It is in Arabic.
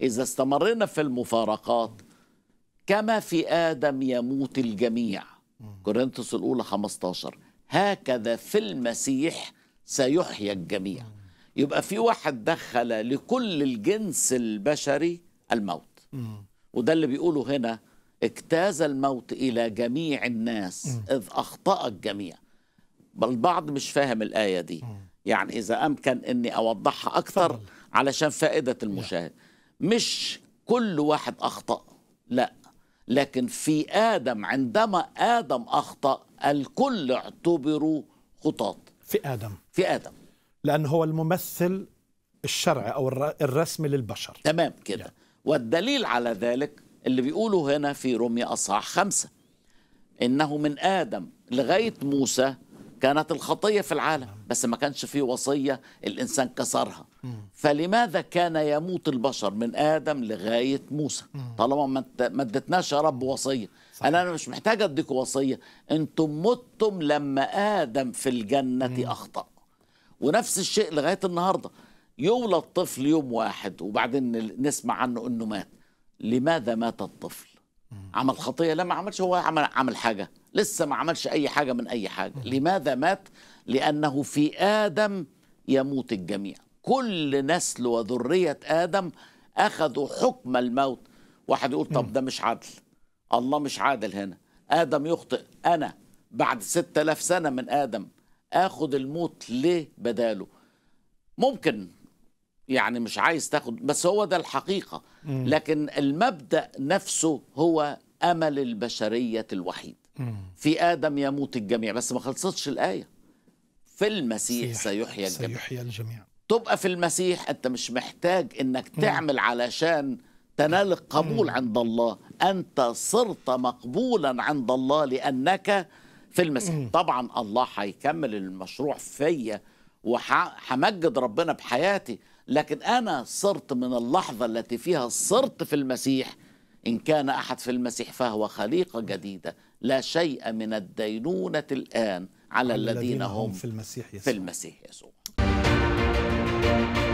إذا استمرنا في المفارقات كما في آدم يموت الجميع كورنثوس الأولى 15 هكذا في المسيح سيحيا الجميع يبقى في واحد دخل لكل الجنس البشري الموت وده اللي بيقوله هنا اجتاز الموت إلى جميع الناس إذ أخطأ الجميع بل البعض مش فاهم الآية دي يعني إذا أمكن أني أوضحها أكثر علشان فائدة المشاهد مش كل واحد اخطا لا لكن في ادم عندما ادم اخطا الكل اعتبروا خطاة في ادم في ادم لان هو الممثل الشرعي او الرسمي للبشر تمام كده يعني. والدليل على ذلك اللي بيقوله هنا في رمي اصحاح خمسة انه من ادم لغايه موسى كانت الخطية في العالم بس ما كانش فيه وصية الإنسان كسرها فلماذا كان يموت البشر من آدم لغاية موسى طالما ما ادتناش يا رب وصية أنا, أنا مش محتاج أديكم وصية أنتم متم لما آدم في الجنة أخطأ ونفس الشيء لغاية النهاردة يولد طفل يوم واحد وبعدين نسمع عنه أنه مات لماذا مات الطفل عمل خطية لا ما عملش هو عمل, عمل حاجة لسه ما عملش أي حاجة من أي حاجة لماذا مات؟ لأنه في آدم يموت الجميع كل نسل وذرية آدم أخذوا حكم الموت واحد يقول طب ده مش عدل الله مش عادل هنا آدم يخطئ أنا بعد 6000 سنة من آدم اخذ الموت ليه بداله ممكن يعني مش عايز تاخد بس هو ده الحقيقة لكن المبدأ نفسه هو أمل البشرية الوحيد في آدم يموت الجميع بس ما خلصتش الآية في المسيح سيحيى الجميع سيحيى الجميع تبقى في المسيح أنت مش محتاج أنك تعمل علشان تنال القبول عند الله أنت صرت مقبولا عند الله لأنك في المسيح طبعا الله هيكمل المشروع فيا وحمجد ربنا بحياتي لكن أنا صرت من اللحظة التي فيها صرت في المسيح إن كان أحد في المسيح فهو خليقة جديدة لا شيء من الدينونة الآن على الذين هم في المسيح يسوع, في المسيح يسوع.